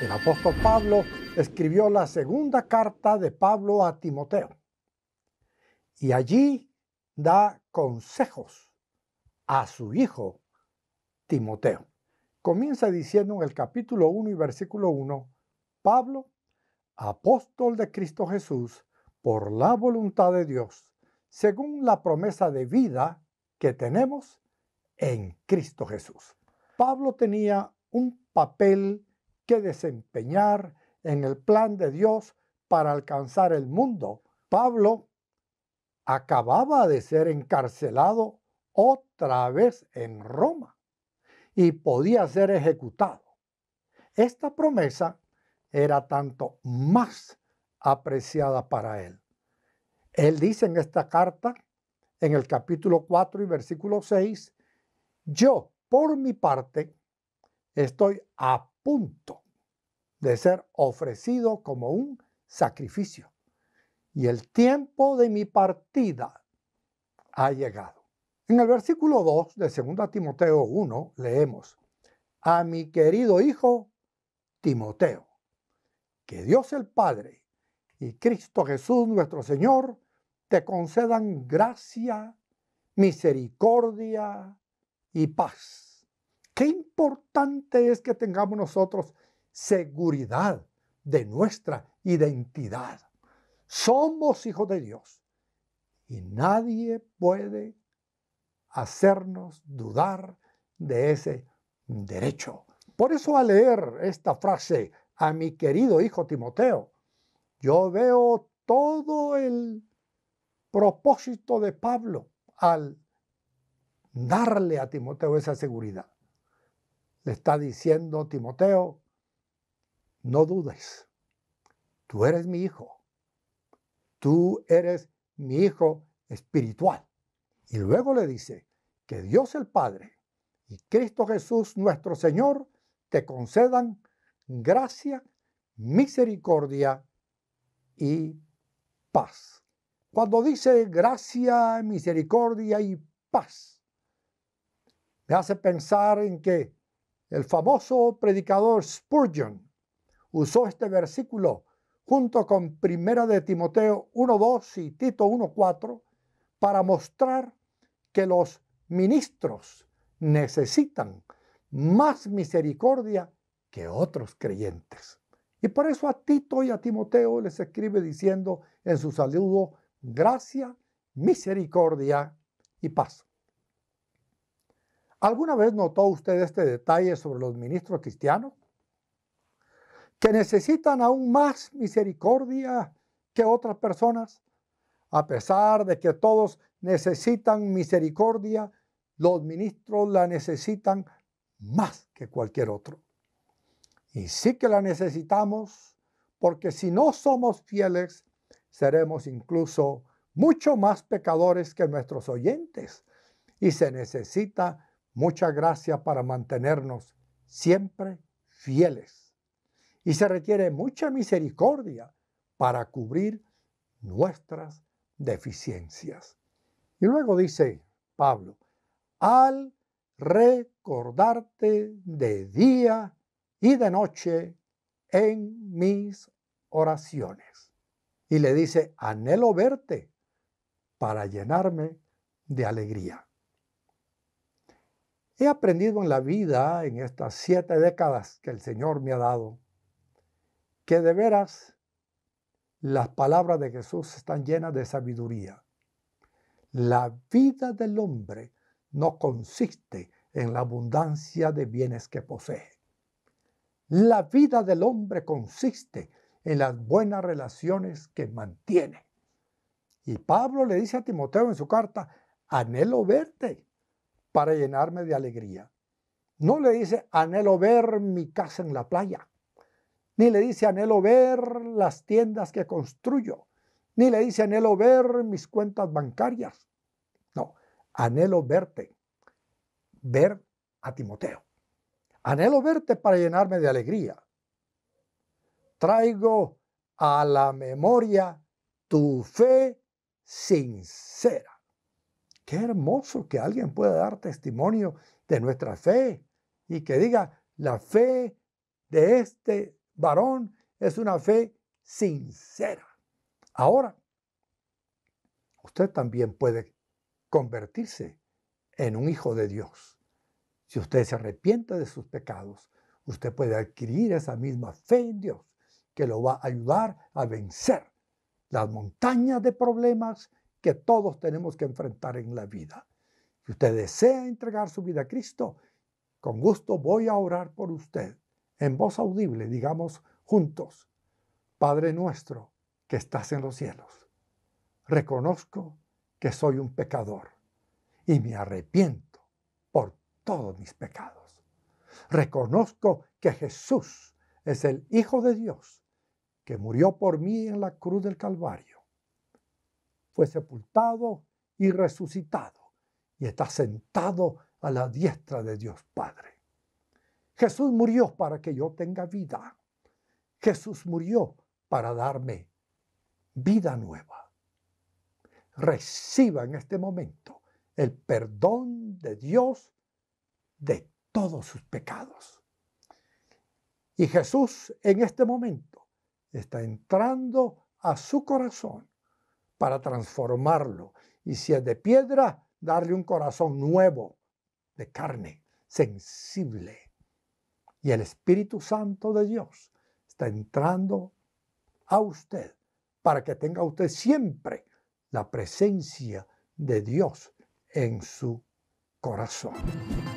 El apóstol Pablo escribió la segunda carta de Pablo a Timoteo y allí da consejos a su hijo Timoteo. Comienza diciendo en el capítulo 1 y versículo 1, Pablo, apóstol de Cristo Jesús, por la voluntad de Dios, según la promesa de vida que tenemos en Cristo Jesús. Pablo tenía un papel que desempeñar en el plan de Dios para alcanzar el mundo. Pablo acababa de ser encarcelado otra vez en Roma y podía ser ejecutado. Esta promesa era tanto más apreciada para él. Él dice en esta carta, en el capítulo 4 y versículo 6, yo, por mi parte, estoy a punto de ser ofrecido como un sacrificio. Y el tiempo de mi partida ha llegado. En el versículo 2 de 2 Timoteo 1 leemos, a mi querido hijo Timoteo, que Dios el Padre y Cristo Jesús nuestro Señor te concedan gracia, misericordia y paz Qué importante es que tengamos nosotros seguridad de nuestra identidad. Somos hijos de Dios y nadie puede hacernos dudar de ese derecho. Por eso al leer esta frase a mi querido hijo Timoteo, yo veo todo el propósito de Pablo al darle a Timoteo esa seguridad está diciendo Timoteo, no dudes, tú eres mi hijo, tú eres mi hijo espiritual. Y luego le dice que Dios el Padre y Cristo Jesús nuestro Señor te concedan gracia, misericordia y paz. Cuando dice gracia, misericordia y paz, me hace pensar en que el famoso predicador Spurgeon usó este versículo junto con Primera de Timoteo 1.2 y Tito 1.4 para mostrar que los ministros necesitan más misericordia que otros creyentes. Y por eso a Tito y a Timoteo les escribe diciendo en su saludo, gracia, misericordia y paz. ¿Alguna vez notó usted este detalle sobre los ministros cristianos? Que necesitan aún más misericordia que otras personas. A pesar de que todos necesitan misericordia, los ministros la necesitan más que cualquier otro. Y sí que la necesitamos, porque si no somos fieles, seremos incluso mucho más pecadores que nuestros oyentes. Y se necesita mucha gracia para mantenernos siempre fieles. Y se requiere mucha misericordia para cubrir nuestras deficiencias. Y luego dice Pablo, al recordarte de día y de noche en mis oraciones. Y le dice, anhelo verte para llenarme de alegría. He aprendido en la vida, en estas siete décadas que el Señor me ha dado, que de veras las palabras de Jesús están llenas de sabiduría. La vida del hombre no consiste en la abundancia de bienes que posee. La vida del hombre consiste en las buenas relaciones que mantiene. Y Pablo le dice a Timoteo en su carta, anhelo verte para llenarme de alegría. No le dice, anhelo ver mi casa en la playa, ni le dice, anhelo ver las tiendas que construyo, ni le dice, anhelo ver mis cuentas bancarias. No, anhelo verte, ver a Timoteo. Anhelo verte para llenarme de alegría. Traigo a la memoria tu fe sincera. Qué hermoso que alguien pueda dar testimonio de nuestra fe y que diga, la fe de este varón es una fe sincera. Ahora, usted también puede convertirse en un hijo de Dios. Si usted se arrepiente de sus pecados, usted puede adquirir esa misma fe en Dios que lo va a ayudar a vencer las montañas de problemas, que todos tenemos que enfrentar en la vida. Si usted desea entregar su vida a Cristo, con gusto voy a orar por usted. En voz audible, digamos juntos, Padre nuestro que estás en los cielos, reconozco que soy un pecador y me arrepiento por todos mis pecados. Reconozco que Jesús es el Hijo de Dios que murió por mí en la cruz del Calvario fue sepultado y resucitado, y está sentado a la diestra de Dios Padre. Jesús murió para que yo tenga vida. Jesús murió para darme vida nueva. Reciba en este momento el perdón de Dios de todos sus pecados. Y Jesús en este momento está entrando a su corazón para transformarlo. Y si es de piedra, darle un corazón nuevo, de carne, sensible. Y el Espíritu Santo de Dios está entrando a usted para que tenga usted siempre la presencia de Dios en su corazón.